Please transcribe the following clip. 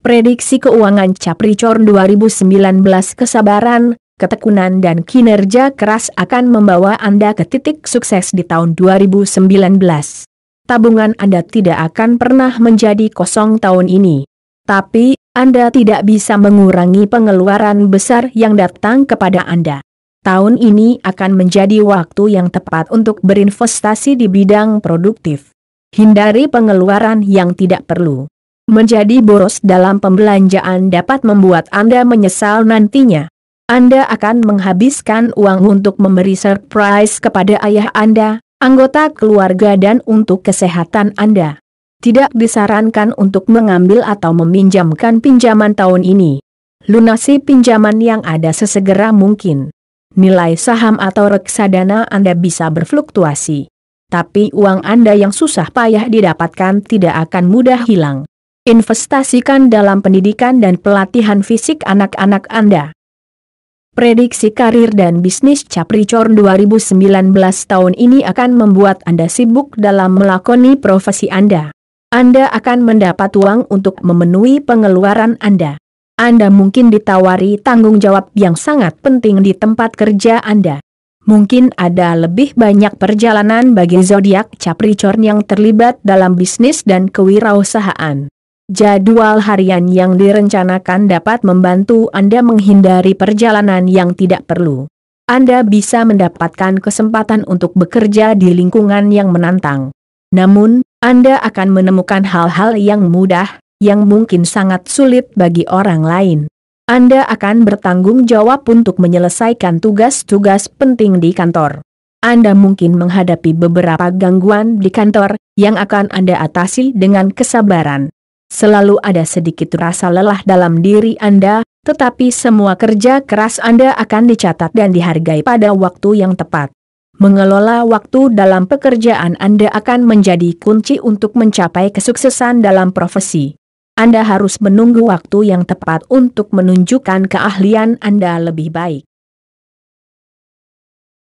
Prediksi keuangan Capricorn 2019 kesabaran, ketekunan dan kinerja keras akan membawa Anda ke titik sukses di tahun 2019. Tabungan Anda tidak akan pernah menjadi kosong tahun ini. Tapi, Anda tidak bisa mengurangi pengeluaran besar yang datang kepada Anda. Tahun ini akan menjadi waktu yang tepat untuk berinvestasi di bidang produktif. Hindari pengeluaran yang tidak perlu menjadi boros dalam pembelanjaan dapat membuat Anda menyesal nantinya. Anda akan menghabiskan uang untuk memberi surprise kepada ayah Anda, anggota keluarga dan untuk kesehatan Anda. Tidak disarankan untuk mengambil atau meminjamkan pinjaman tahun ini. Lunasi pinjaman yang ada sesegera mungkin. Nilai saham atau reksadana Anda bisa berfluktuasi. Tapi uang Anda yang susah payah didapatkan tidak akan mudah hilang. Investasikan dalam pendidikan dan pelatihan fisik anak-anak Anda. Prediksi karir dan bisnis Capricorn 2019 tahun ini akan membuat Anda sibuk dalam melakoni profesi Anda. Anda akan mendapat uang untuk memenuhi pengeluaran Anda. Anda mungkin ditawari tanggung jawab yang sangat penting di tempat kerja Anda. Mungkin ada lebih banyak perjalanan bagi zodiak Capricorn yang terlibat dalam bisnis dan kewirausahaan. Jadwal harian yang direncanakan dapat membantu Anda menghindari perjalanan yang tidak perlu. Anda bisa mendapatkan kesempatan untuk bekerja di lingkungan yang menantang. Namun, Anda akan menemukan hal-hal yang mudah, yang mungkin sangat sulit bagi orang lain. Anda akan bertanggung jawab untuk menyelesaikan tugas-tugas penting di kantor. Anda mungkin menghadapi beberapa gangguan di kantor yang akan Anda atasi dengan kesabaran. Selalu ada sedikit rasa lelah dalam diri Anda, tetapi semua kerja keras Anda akan dicatat dan dihargai pada waktu yang tepat. Mengelola waktu dalam pekerjaan Anda akan menjadi kunci untuk mencapai kesuksesan dalam profesi. Anda harus menunggu waktu yang tepat untuk menunjukkan keahlian Anda lebih baik.